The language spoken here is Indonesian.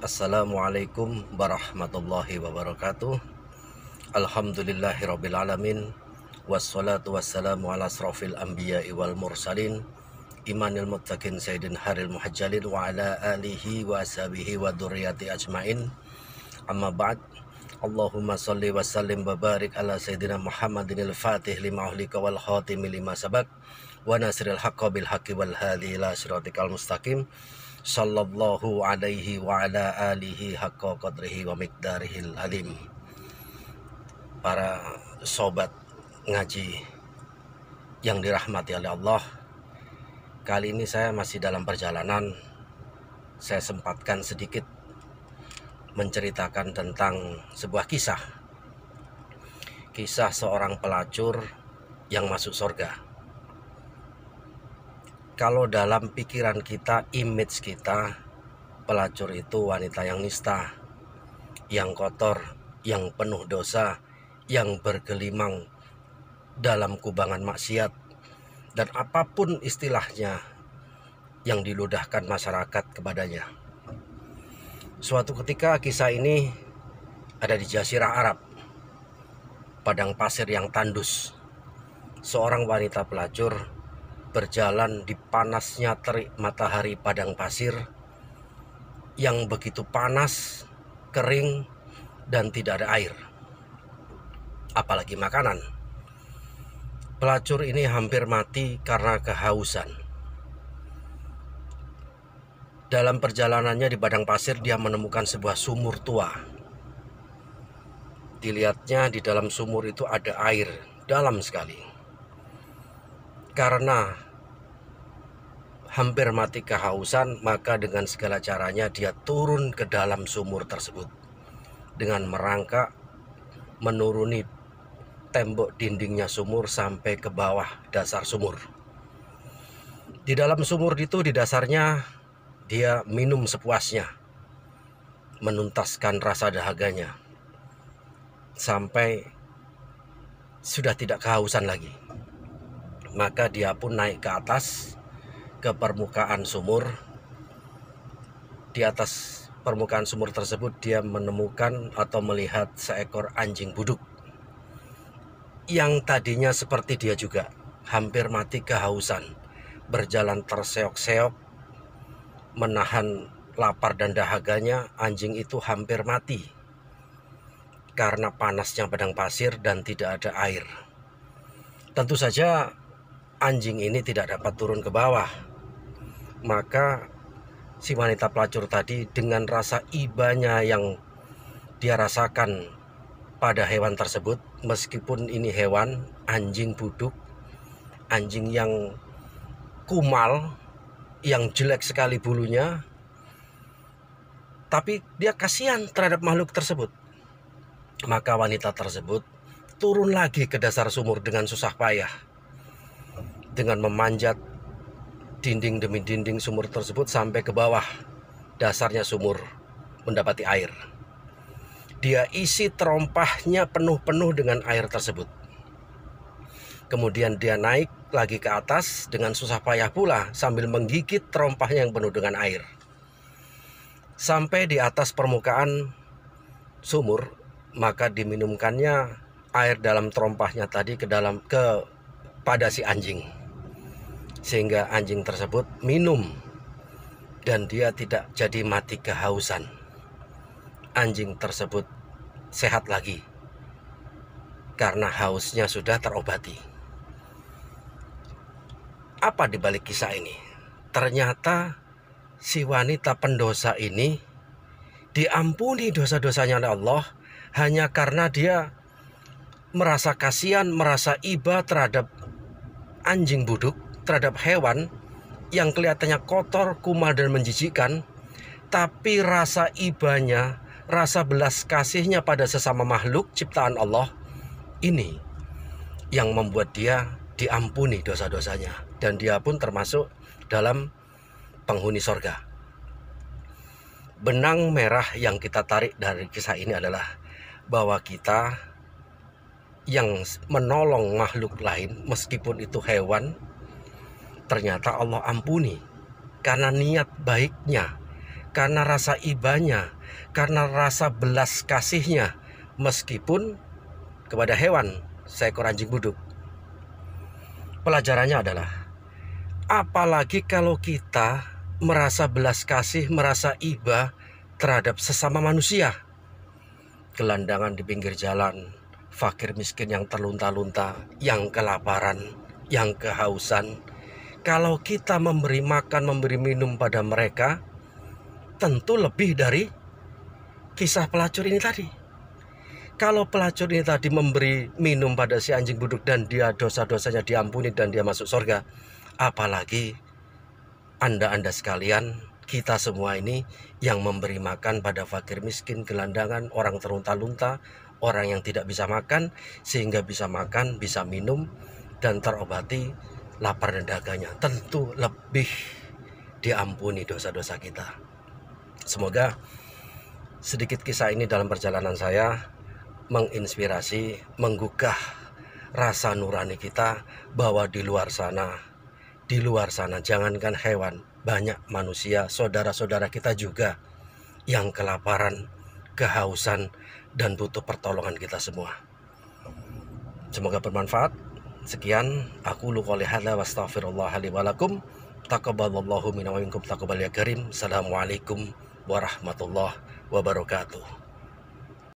Assalamualaikum warahmatullahi wabarakatuh Alhamdulillahirrabbilalamin Wassalatu wassalamu ala asrafil anbiya wal mursalin Imanil muttaqin sayyidin haril muhajjalin Wa ala alihi wa ashabihi wa duriyati ajmain Amma ba'd Allahumma salli wa sallim wa ala sayyidina Muhammadin al-Fatih lima ahlika wal khatimi lima sabak Wa nasril haqqa bil haqqi wal hadi ila siratikal mustaqim sallallahu alaihi wa ala alihi haqqa qadrihi wa miqdarihil alim para sobat ngaji yang dirahmati oleh Allah kali ini saya masih dalam perjalanan saya sempatkan sedikit menceritakan tentang sebuah kisah kisah seorang pelacur yang masuk surga kalau dalam pikiran kita, image kita, pelacur itu wanita yang nista, yang kotor, yang penuh dosa, yang bergelimang dalam kubangan maksiat, dan apapun istilahnya yang diludahkan masyarakat kepadanya. Suatu ketika kisah ini ada di Jazirah Arab, padang pasir yang tandus. Seorang wanita pelacur berjalan di panasnya terik matahari padang pasir yang begitu panas, kering, dan tidak ada air. Apalagi makanan. Pelacur ini hampir mati karena kehausan. Dalam perjalanannya di padang pasir, dia menemukan sebuah sumur tua. Dilihatnya di dalam sumur itu ada air dalam sekali karena hampir mati kehausan, maka dengan segala caranya dia turun ke dalam sumur tersebut dengan merangkak menuruni tembok dindingnya sumur sampai ke bawah dasar sumur. Di dalam sumur itu di dasarnya dia minum sepuasnya, menuntaskan rasa dahaganya sampai sudah tidak kehausan lagi maka dia pun naik ke atas ke permukaan sumur. Di atas permukaan sumur tersebut dia menemukan atau melihat seekor anjing buduk yang tadinya seperti dia juga hampir mati kehausan, berjalan terseok-seok, menahan lapar dan dahaganya, anjing itu hampir mati karena panasnya padang pasir dan tidak ada air. Tentu saja anjing ini tidak dapat turun ke bawah. Maka si wanita pelacur tadi dengan rasa ibanya yang dia rasakan pada hewan tersebut meskipun ini hewan anjing buduk anjing yang kumal yang jelek sekali bulunya tapi dia kasihan terhadap makhluk tersebut maka wanita tersebut turun lagi ke dasar sumur dengan susah payah dengan memanjat dinding demi dinding sumur tersebut sampai ke bawah dasarnya sumur mendapati air. Dia isi terompahnya penuh-penuh dengan air tersebut. Kemudian dia naik lagi ke atas dengan susah payah pula sambil menggigit terompahnya yang penuh dengan air. Sampai di atas permukaan sumur, maka diminumkannya air dalam terompahnya tadi ke dalam ke pada si anjing sehingga anjing tersebut minum dan dia tidak jadi mati kehausan. Anjing tersebut sehat lagi karena hausnya sudah terobati. Apa dibalik kisah ini? Ternyata si wanita pendosa ini diampuni dosa-dosanya oleh Allah hanya karena dia merasa kasihan, merasa iba terhadap anjing buduk terhadap hewan yang kelihatannya kotor, kumal dan menjijikkan, tapi rasa ibanya, rasa belas kasihnya pada sesama makhluk ciptaan Allah ini yang membuat dia diampuni dosa-dosanya dan dia pun termasuk dalam penghuni sorga. Benang merah yang kita tarik dari kisah ini adalah bahwa kita yang menolong makhluk lain meskipun itu hewan ternyata Allah ampuni karena niat baiknya, karena rasa ibanya, karena rasa belas kasihnya, meskipun kepada hewan seekor anjing buduk. Pelajarannya adalah, apalagi kalau kita merasa belas kasih, merasa iba terhadap sesama manusia. Gelandangan di pinggir jalan, fakir miskin yang terlunta-lunta, yang kelaparan, yang kehausan, kalau kita memberi makan, memberi minum pada mereka, tentu lebih dari kisah pelacur ini tadi. Kalau pelacur ini tadi memberi minum pada si anjing buduk dan dia dosa-dosanya diampuni dan dia masuk surga, apalagi Anda-anda sekalian, kita semua ini yang memberi makan pada fakir miskin, gelandangan, orang terunta-lunta, orang yang tidak bisa makan sehingga bisa makan, bisa minum dan terobati lapar dan daganya tentu lebih diampuni dosa-dosa kita. Semoga sedikit kisah ini dalam perjalanan saya menginspirasi, menggugah rasa nurani kita bahwa di luar sana, di luar sana jangankan hewan, banyak manusia, saudara-saudara kita juga yang kelaparan, kehausan, dan butuh pertolongan kita semua. Semoga bermanfaat. Sekian, aku luka qouli hadza wa astaghfirullah li wa lakum. minna wa minkum ya karim. Assalamualaikum warahmatullahi wabarakatuh.